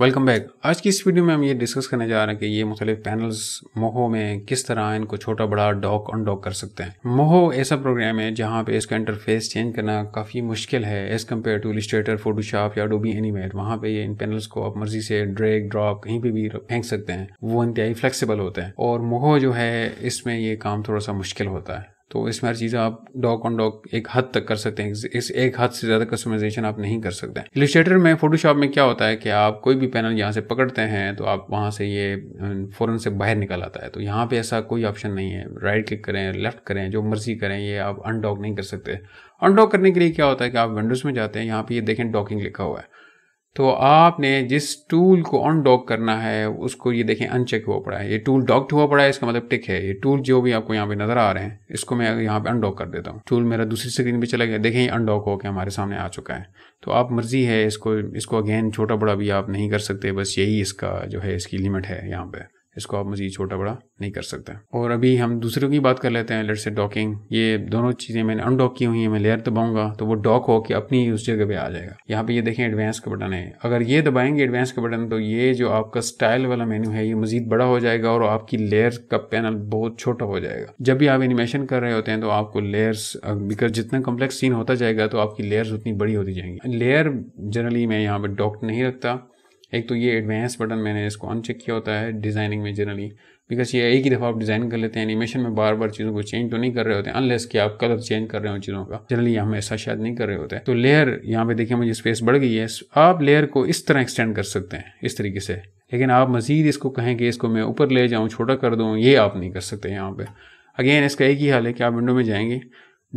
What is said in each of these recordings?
welcome back आज की इस वीडियो में हम ये डिस्कस करने जा रहे हैं कि ये मुख्तलि पैनल्स मोहो में किस तरह इनको छोटा बड़ा डॉक अनडॉक कर सकते हैं मोहो ऐसा प्रोग्राम है जहाँ पे इसका इंटरफेस चेंज करना काफ़ी मुश्किल है as compare to illustrator Photoshop या डोबी एनीमेट वहाँ पे ये इन पैनल्स को आप मर्जी से ड्रैग ड्रॉप कहीं पर भी फेंक सकते हैं वो इंतहाई फ्लैक्सीबल होता है और मोहो जो है इसमें ये काम थोड़ा सा मुश्किल होता है तो इसमें हर चीज़ आप डॉक ऑन डॉक एक हद तक कर सकते हैं इस एक हद से ज़्यादा कस्टमाइजेशन आप नहीं कर सकते इलिस्ट्रेटर में फोटोशॉप में क्या होता है कि आप कोई भी पैनल यहाँ से पकड़ते हैं तो आप वहाँ से ये फ़ौरन से बाहर निकल आता है तो यहाँ पे ऐसा कोई ऑप्शन नहीं है राइट क्लिक करें लेफ्ट करें जो मर्जी करें ये आप अनडॉक नहीं कर सकते अनडॉक करने के लिए क्या होता है कि आप विंडोज़ में जाते हैं यहाँ पर ये देखें डॉकिंग लिखा हुआ है तो आपने जिस टूल को अनडॉक करना है उसको ये देखें अनचेक हुआ पड़ा है ये टूल डॉक्ट हुआ पड़ा है इसका मतलब टिक है ये टूल जो भी आपको यहाँ पे नजर आ रहे हैं इसको मैं यहाँ पे अनडॉक कर देता हूँ टूल मेरा दूसरी स्क्रीन पे चला गया देखें अनडॉक होकर हमारे सामने आ चुका है तो आप मर्जी है इसको इसको अगेन छोटा बड़ा भी आप नहीं कर सकते बस यही इसका जो है इसकी लिमिट है यहाँ पर इसको आप मज़ीद छोटा बड़ा नहीं कर सकते और अभी हम दूसरों की बात कर लेते हैं लेट से डॉकिंग ये दोनों चीज़ें मैंने अनडॉक की हुई हैं मैं लेयर दबाऊंगा तो वो डॉक होकर अपनी उस जगह पे आ जाएगा यहाँ पे ये देखें एडवांस का बटन है अगर ये दबाएंगे एडवांस का बटन तो ये जो आपका स्टाइल वाला मेन्यू है ये मज़ीद बड़ा हो जाएगा और आपकी लेयर का पैनल बहुत छोटा हो जाएगा जब भी आप एनिमेशन कर रहे होते हैं तो आपको लेयर्स बिकॉज जितना कम्प्लेक्स सीन होता जाएगा तो आपकी लेयर्स उतनी बड़ी होती जाएंगी लेयर जनरली मैं यहाँ पर डॉक नहीं रखता एक तो ये एडवांस बटन मैंने इसको अनचेक किया होता है डिज़ाइनिंग में जनरली बिकॉज ये एक ही दफ़ा आप डिज़ाइन कर लेते हैं एनिमेशन में बार बार चीज़ों को चेंज तो नहीं कर रहे होते अनलेस कि आप कलर चेंज कर रहे हो चीज़ों का जनरली हम ऐसा शायद नहीं कर रहे होते तो लेयर यहाँ पे देखिए मुझे स्पेस बढ़ गई है आप लेयर को इस तरह एक्सटेंड कर सकते हैं इस तरीके से लेकिन आप मज़ीद इसको कहें कि इसको मैं ऊपर ले जाऊँ छोटा कर दूँ ये आप नहीं कर सकते यहाँ पर अगेन इसका एक ही हाल है कि आप विंडो में जाएंगे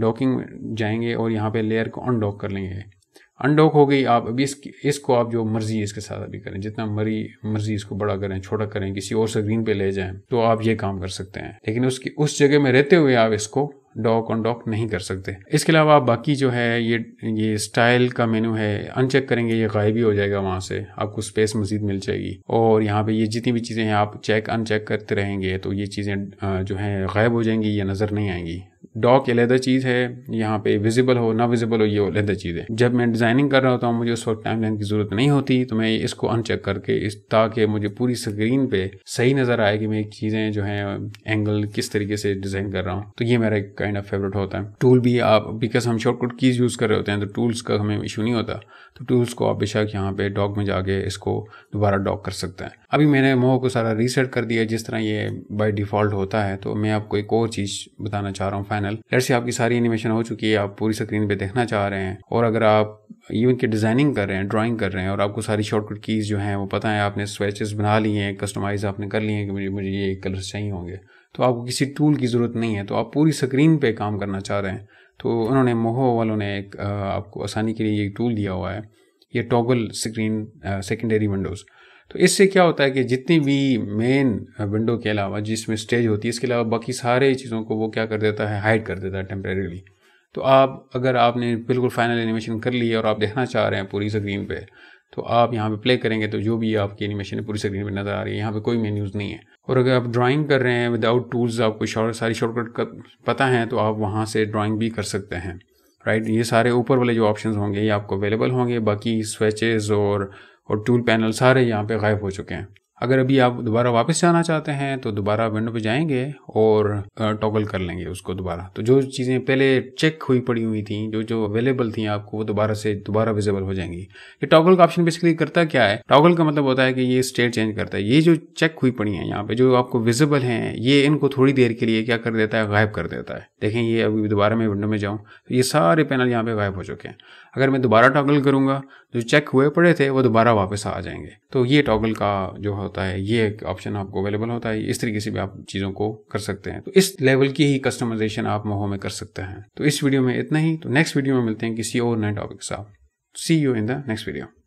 डॉकिंग जाएंगे और यहाँ पे लेयर को अनडॉक कर लेंगे अनडॉक हो गई आप अभी इस इसको आप जो मर्जी इसके साथ अभी करें जितना मरी मर्जी इसको बड़ा करें छोटा करें किसी और स्क्रीन पे ले जाएं तो आप ये काम कर सकते हैं लेकिन उसकी उस जगह में रहते हुए आप इसको डॉक ऑन डॉक नहीं कर सकते इसके अलावा आप बाकी जो है ये ये स्टाइल का मेनू है अनचेक करेंगे ये गायब ही हो जाएगा वहाँ से आपको स्पेस मजीद मिल जाएगी और यहाँ पे ये जितनी भी चीज़ें हैं आप चेक अनचेक करते रहेंगे तो ये चीज़ें जो है गायब हो जाएंगी या नज़र नहीं आएंगी डॉक अलहदा चीज़ है यहाँ पे विजिबल हो ना विजिबल हो ये अलहदा चीज़ है जब मैं डिज़ाइनिंग कर रहा होता हूँ मुझे उस वक्त टाइम लाइन की ज़रूरत नहीं होती तो मैं इसको अनचेक करके इस ताकि मुझे पूरी स्क्रीन पे सही नज़र आए कि मेरी चीज़ें जो हैं एंगल किस तरीके से डिज़ाइन कर रहा हूँ तो ये मेरा एक काइंड ऑफ फेवरेट होता है टूल भी आप बिकॉज हम शॉर्टकट कीज़ यूज़ कर रहे होते हैं तो टूल्स का हमें इशू नहीं होता तो टूल्स को आप बेशक यहाँ पर डॉक में जाके इसको दोबारा डॉक कर सकते हैं अभी मैंने मोह को सारा रीसेट कर दिया जिस तरह ये बाय डिफ़ॉल्ट होता है तो मैं आपको एक और चीज़ बताना चाह रहा हूँ फाइनल लेट्स से आपकी सारी एनिमेशन हो चुकी है आप पूरी स्क्रीन पे देखना चाह रहे हैं और अगर आप इवन की डिज़ाइनिंग कर रहे हैं ड्राइंग कर रहे हैं और आपको सारी शॉर्टकट कीज़ जो हैं वो पता है आपने स्वेचेस बना लिए हैं कस्टमाइज़ आपने कर लिए हैं कि मुझे मुझे ये कलर्स चाहिए होंगे तो आपको किसी टूल की ज़रूरत नहीं है तो आप पूरी स्क्रीन पर काम करना चाह रहे हैं तो उन्होंने मोहो वालों ने एक आपको आसानी के लिए ये टूल दिया हुआ है ये टॉगल स्क्रीन सेकेंडरी विंडोज़ तो इससे क्या होता है कि जितनी भी मेन विंडो के अलावा जिसमें स्टेज होती है इसके अलावा बाकी सारे चीज़ों को वो क्या कर देता है हाइड कर देता है टेम्प्रेरीली तो आप अगर आपने बिल्कुल फाइनल एनिमेशन कर ली है और आप देखना चाह रहे हैं पूरी स्क्रीन पर तो आप यहाँ पे प्ले करेंगे तो जो भी आपकी एनिमेशन है पूरी स्क्रीन पर नज़र आ रही है यहाँ पे कोई मेन्यूज़ नहीं है और अगर आप ड्राइंग कर रहे हैं विदाउट टूल्स आपको शॉर्ट सारी शॉर्टकट पता हैं तो आप वहाँ से ड्राइंग भी कर सकते हैं राइट ये सारे ऊपर वाले जो ऑप्शन होंगे ये आपको अवेलेबल होंगे बाकी स्वेचेज़ और और टूल पैनल सारे यहाँ पे गायब हो चुके हैं अगर अभी आप दोबारा वापस जाना चाहते हैं तो दोबारा विंडो पे जाएंगे और टॉगल कर लेंगे उसको दोबारा तो जो चीज़ें पहले चेक हुई पड़ी हुई थी जो जो अवेलेबल थी आपको वो दोबारा से दोबारा विजिबल हो जाएंगी ये टॉगल का ऑप्शन बेसिकली करता क्या है टॉगल का मतलब होता है कि ये स्टेट चेंज करता है ये जो चेक हुई पड़ी है यहाँ पे जो आपको विजिबल हैं ये इनको थोड़ी देर के लिए क्या कर देता है गायब कर देता है देखें ये अभी दोबारा मैं विंडो में जाऊँ तो ये सारे पैनल यहाँ पे गायब हो चुके हैं अगर मैं दोबारा टॉगल करूँगा जो चेक हुए पड़े थे वो दोबारा वापस आ जाएंगे तो ये टॉगल का जो होता है ये एक ऑप्शन आपको अवेलेबल होता है इस तरीके से भी आप चीज़ों को कर सकते हैं तो इस लेवल की ही कस्टमाइजेशन आप मोहो में कर सकते हैं तो इस वीडियो में इतना ही तो नेक्स्ट वीडियो में मिलते हैं किसी और नए टॉपिक साहब see you in the next video